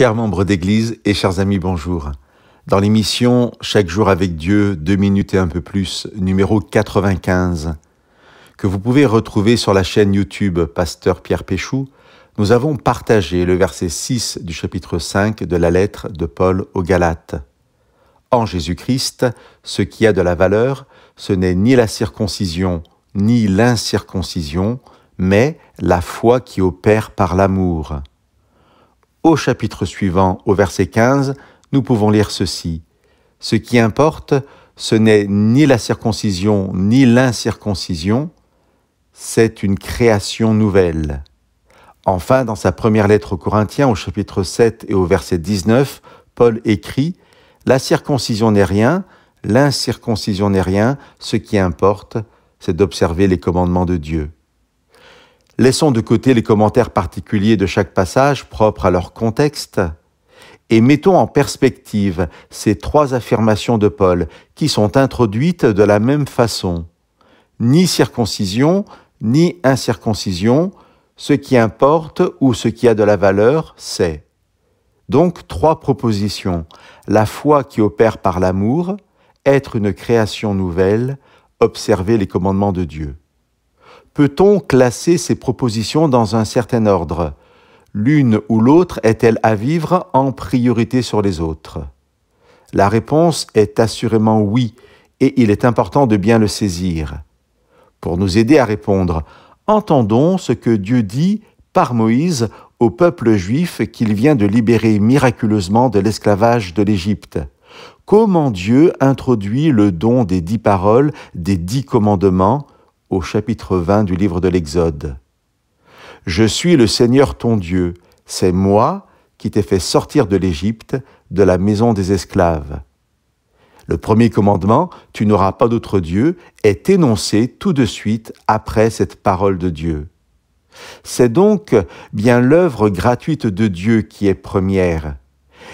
Chers membres d'Église et chers amis, bonjour. Dans l'émission Chaque jour avec Dieu, deux minutes et un peu plus, numéro 95, que vous pouvez retrouver sur la chaîne YouTube Pasteur Pierre Péchou, nous avons partagé le verset 6 du chapitre 5 de la lettre de Paul aux Galates. En Jésus-Christ, ce qui a de la valeur, ce n'est ni la circoncision ni l'incirconcision, mais la foi qui opère par l'amour. Au chapitre suivant, au verset 15, nous pouvons lire ceci. Ce qui importe, ce n'est ni la circoncision ni l'incirconcision, c'est une création nouvelle. Enfin, dans sa première lettre aux Corinthiens, au chapitre 7 et au verset 19, Paul écrit La circoncision n'est rien, l'incirconcision n'est rien, ce qui importe, c'est d'observer les commandements de Dieu. Laissons de côté les commentaires particuliers de chaque passage propres à leur contexte et mettons en perspective ces trois affirmations de Paul qui sont introduites de la même façon. Ni circoncision, ni incirconcision, ce qui importe ou ce qui a de la valeur, c'est. Donc trois propositions. La foi qui opère par l'amour, être une création nouvelle, observer les commandements de Dieu. Peut-on classer ces propositions dans un certain ordre L'une ou l'autre est-elle à vivre en priorité sur les autres La réponse est assurément oui, et il est important de bien le saisir. Pour nous aider à répondre, entendons ce que Dieu dit par Moïse au peuple juif qu'il vient de libérer miraculeusement de l'esclavage de l'Égypte. Comment Dieu introduit le don des dix paroles, des dix commandements, au chapitre 20 du livre de l'Exode. Je suis le Seigneur ton Dieu, c'est moi qui t'ai fait sortir de l'Égypte, de la maison des esclaves. Le premier commandement, tu n'auras pas d'autre Dieu, est énoncé tout de suite après cette parole de Dieu. C'est donc bien l'œuvre gratuite de Dieu qui est première.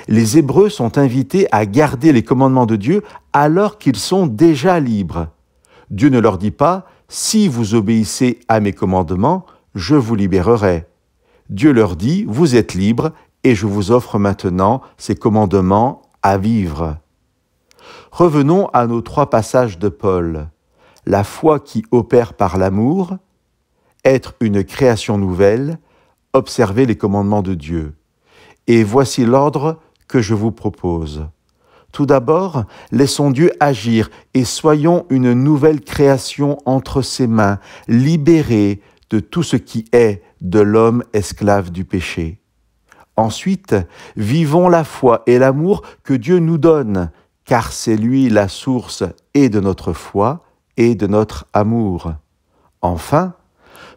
Les Hébreux sont invités à garder les commandements de Dieu alors qu'ils sont déjà libres. Dieu ne leur dit pas si vous obéissez à mes commandements, je vous libérerai. Dieu leur dit, Vous êtes libres, et je vous offre maintenant ces commandements à vivre. Revenons à nos trois passages de Paul. La foi qui opère par l'amour, être une création nouvelle, observer les commandements de Dieu. Et voici l'ordre que je vous propose. Tout d'abord, laissons Dieu agir et soyons une nouvelle création entre ses mains, libérés de tout ce qui est de l'homme esclave du péché. Ensuite, vivons la foi et l'amour que Dieu nous donne, car c'est lui la source et de notre foi et de notre amour. Enfin,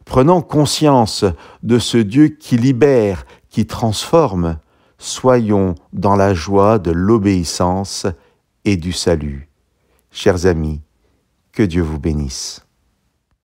prenons conscience de ce Dieu qui libère, qui transforme, soyons dans la joie de l'obéissance et du salut. Chers amis, que Dieu vous bénisse.